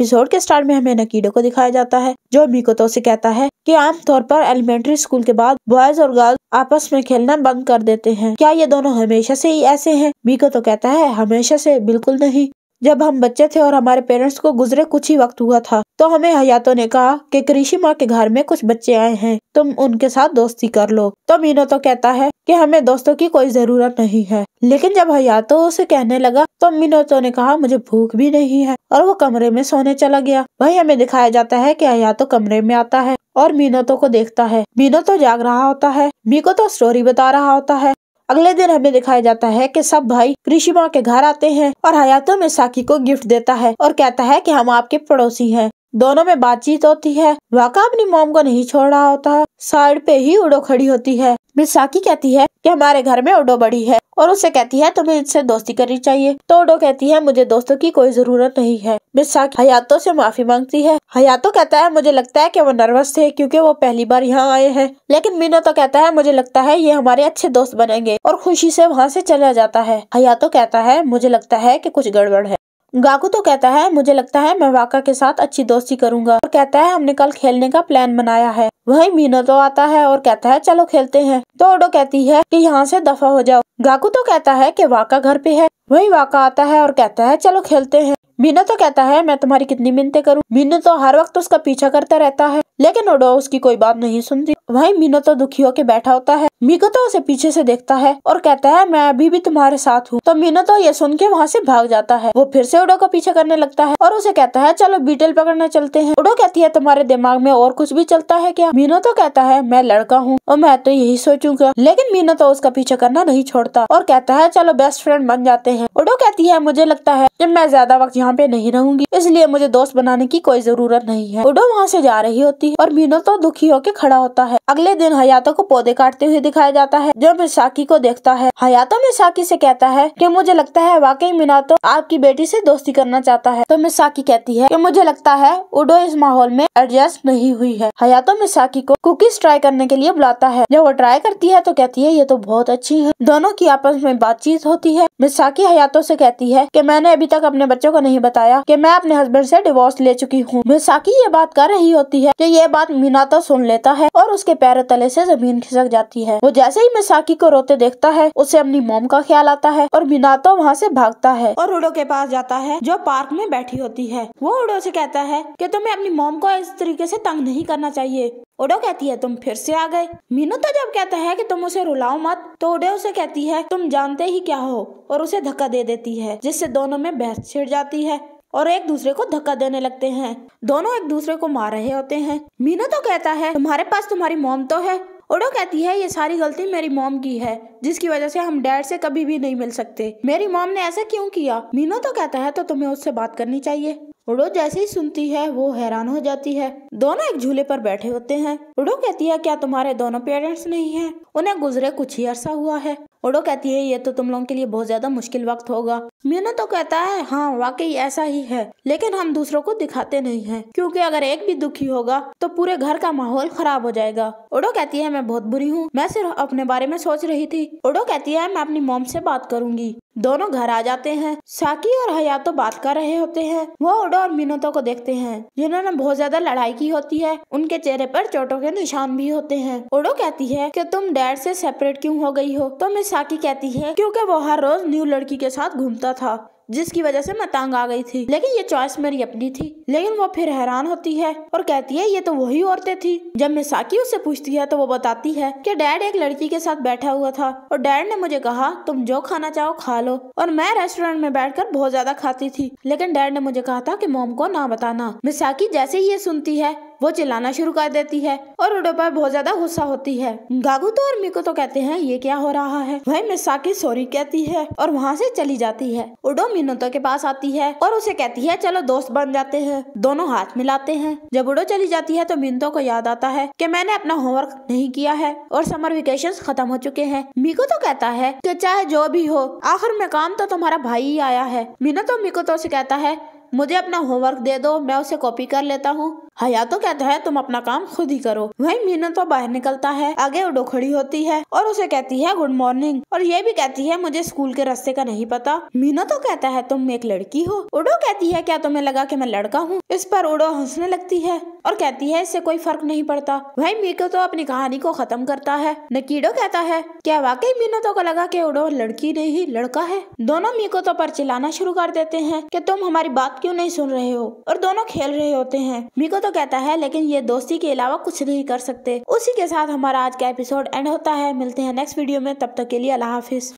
episode के start में हमें नकीडो को दिखाया जाता है जो मिकोतो से कहता है कि आमतौर पर एलिमेंट्री स्कूल के बाद बॉयज और गर्ल्स आपस में खेलना बंद कर देते हैं क्या ये दोनों हमेशा से ही ऐसे हैं मिकोतो तो कहता है हमेशा से बिल्कुल नहीं जब हम बच्चे थे और हमारे पेरेंट्स को गुजरे कुछ ही वक्त हुआ था तो हमें हयातो ने कहा कि कृषि माँ के घर में कुछ बच्चे आए हैं तुम उनके साथ दोस्ती कर लो तो मीनो तो कहता है कि हमें दोस्तों की कोई जरूरत नहीं है लेकिन जब हयातो उसे कहने लगा तो तो ने कहा मुझे भूख भी नहीं है और वो कमरे में सोने चला गया वही हमें दिखाया जाता है की हयातो कमरे में आता है और मीनोतो को देखता है मीनो तो जाग रहा होता है मी को तो स्टोरी बता रहा होता है अगले दिन हमें दिखाया जाता है कि सब भाई ऋषि माँ के घर आते हैं और हयातो साकी को गिफ्ट देता है और कहता है कि हम आपके पड़ोसी हैं दोनों में बातचीत होती है वाका अपनी मोम को नहीं छोड़ रहा होता साइड पे ही उड़ो खड़ी होती है मिसाकी कहती है कि हमारे घर में ओडो बड़ी है और उससे कहती है तुम्हें इससे दोस्ती करनी चाहिए तो ओडो कहती है मुझे दोस्तों की कोई जरूरत नहीं है मिस साकी हयातो से माफी मांगती है हयातो कहता है मुझे लगता है कि वो नर्वस थे क्योंकि वो पहली बार यहाँ आए हैं लेकिन मीनो तो कहता है मुझे लगता है ये हमारे अच्छे दोस्त बनेंगे और खुशी से वहाँ से चला जाता है हयातो कहता है मुझे लगता है की कुछ गड़बड़ है गाकू तो कहता है मुझे लगता है मैं वाका के साथ अच्छी दोस्ती करूंगा और कहता है हमने कल खेलने का प्लान बनाया है वही मीनो तो आता है और कहता है चलो खेलते हैं तो ओडो कहती है कि यहाँ से दफा हो जाओ गाकू तो कहता है कि वाका घर पे है वही वाका आता है और कहता है चलो खेलते हैं मीनू तो कहता है मैं तुम्हारी कितनी मिनते करूँ मीनू तो हर वक्त उसका पीछा करता रहता है लेकिन ओडो उसकी कोई बात नहीं सुनती वही मीनो तो दुखी होकर बैठा होता है मीको तो उसे पीछे से देखता है और कहता है मैं अभी भी तुम्हारे साथ हूँ तो मीनू तो ये सुन के वहाँ से भाग जाता है वो फिर से ओडो का पीछा करने लगता है और उसे कहता है चलो बीटल पकड़ने चलते हैं ओडो कहती है तुम्हारे दिमाग में और कुछ भी चलता है क्या मीनू तो कहता है मैं लड़का हूँ और मैं तो यही सोचूंगा लेकिन मीनू तो उसका पीछा करना नहीं छोड़ता और कहता है चलो बेस्ट फ्रेंड बन जाते हैं ओडो कहती है मुझे लगता है की मैं ज्यादा वक्त यहाँ पे नहीं रहूंगी इसलिए मुझे दोस्त बनाने की कोई जरूरत नहीं है उडो वहाँ से जा रही होती है और मीनो तो दुखी होकर खड़ा होता है अगले दिन हयातो को पौधे काटते हुए दिखाया जाता है जो मिसाकी को देखता है हयातो मिसाकी से कहता है की मुझे लगता है वाकई तो आपकी बेटी से दोस्ती करना चाहता है तो मिसाकी कहती है की मुझे लगता है उडो इस माहौल में एडजस्ट नहीं हुई है हयातो मिसाकी को कुकीज ट्राई करने के लिए बुलाता है जब वो ट्राई करती है तो कहती है ये तो बहुत अच्छी है दोनों की आपस में बातचीत होती है मिसाकी हयातो से कहती है कि मैंने अभी तक अपने बच्चों को नहीं नहीं बताया कि मैं अपने हस्बैंड से डिवोर्स ले चुकी हूँ मिसाकी ये बात कर रही होती है कि ये बात तो सुन लेता है और उसके पैरों तले से जमीन खिसक जाती है वो जैसे ही मिसाकी को रोते देखता है उसे अपनी मोम का ख्याल आता है और तो वहाँ से भागता है और उड़ो के पास जाता है जो पार्क में बैठी होती है वो उड़ो से कहता है की तुम्हें अपनी मोम को इस तरीके से तंग नहीं करना चाहिए ओडो कहती है तुम फिर से आ गए मीनू तो जब कहता है कि तुम उसे रुलाओ मत तो ओडो उसे कहती है तुम जानते ही क्या हो और उसे धक्का दे देती है जिससे दोनों में बहस छिड़ जाती है और एक दूसरे को धक्का देने लगते हैं दोनों एक दूसरे को मार रहे होते हैं मीनू तो कहता है तुम्हारे पास तुम्हारी मोम तो है ओडो कहती है ये सारी गलती मेरी मॉम की है जिसकी वजह से हम डैड से कभी भी नहीं मिल सकते मेरी मॉम ने ऐसा क्यों किया मीनू तो कहता है तो तुम्हें उससे बात करनी चाहिए उड़ो जैसे ही सुनती है वो हैरान हो जाती है दोनों एक झूले पर बैठे होते हैं उड़ो कहती है क्या तुम्हारे दोनों पेरेंट्स नहीं हैं उन्हें गुजरे कुछ ही अरसा हुआ है उड़ो कहती है ये तो तुम लोगों के लिए बहुत ज्यादा मुश्किल वक्त होगा मीना तो कहता है हाँ वाकई ऐसा ही है लेकिन हम दूसरों को दिखाते नहीं हैं क्योंकि अगर एक भी दुखी होगा तो पूरे घर का माहौल खराब हो जाएगा ओडो कहती है मैं बहुत बुरी हूँ मैं सिर्फ अपने बारे में सोच रही थी ओडो कहती है मैं अपनी मोम से बात करूंगी दोनों घर आ जाते हैं साकी और हया तो बात कर रहे होते हैं वो ओडो और मिनोतो को देखते हैं जिन्होंने बहुत ज्यादा लड़ाई की होती है उनके चेहरे पर चोटों के निशान भी होते हैं ओडो कहती है कि तुम डैड से सेपरेट क्यों हो गई हो तो मिस साकी कहती है क्योंकि वो हर रोज न्यू लड़की के साथ घूमता जूता था जिसकी वजह से मैं तंग आ गई थी लेकिन ये चॉइस मेरी अपनी थी लेकिन वो फिर हैरान होती है और कहती है ये तो वही औरतें थी जब साकी उससे पूछती है तो वो बताती है कि डैड एक लड़की के साथ बैठा हुआ था और डैड ने मुझे कहा तुम जो खाना चाहो खा लो और मैं रेस्टोरेंट में बैठ कर बहुत ज्यादा खाती थी लेकिन डैड ने मुझे कहा था की मोम को ना बताना मिसाकी जैसे ही ये सुनती है वो चिल्लाना शुरू कर देती है और उडो पर बहुत ज्यादा गुस्सा होती है गागुतो और मिको तो कहते हैं ये क्या हो रहा है वही मिसाकी सॉरी कहती है और वहाँ से चली जाती है उडो मिनोतो के पास आती है और उसे कहती है चलो दोस्त बन जाते हैं दोनों हाथ मिलाते हैं जब उडो चली जाती है तो मिनतो को याद आता है की मैंने अपना होमवर्क नहीं किया है और समर वेकेशन खत्म हो चुके हैं मिको तो कहता है की चाहे जो भी हो आखिर में काम तो तुम्हारा भाई ही आया है मिनतो मिको तो उसे कहता है मुझे अपना होमवर्क दे दो मैं उसे कॉपी कर लेता हूँ हया हाँ, तो कहता है तुम अपना काम खुद ही करो वही मीनू तो बाहर निकलता है आगे उडो खड़ी होती है और उसे कहती है गुड मॉर्निंग और ये भी कहती है मुझे स्कूल के रास्ते का नहीं पता मीनू तो कहता है तुम एक लड़की हो उडो कहती है क्या तुम्हें लगा की मैं लड़का हूँ इस पर उडो हंसने लगती है और कहती है इससे कोई फर्क नहीं पड़ता वही मीको तो अपनी कहानी को खत्म करता है नकीडो कहता है क्या वाकई तो को लगा की उडो लड़की नहीं लड़का है दोनों मीको तो पर चिल्लाना शुरू कर देते हैं कि तुम हमारी बात क्यों नहीं सुन रहे हो और दोनों खेल रहे होते हैं मीको तो कहता है लेकिन ये दोस्ती के अलावा कुछ नहीं कर सकते उसी के साथ हमारा आज का एपिसोड एंड होता है मिलते हैं नेक्स्ट वीडियो में तब तक के लिए अल्लाह हाफिज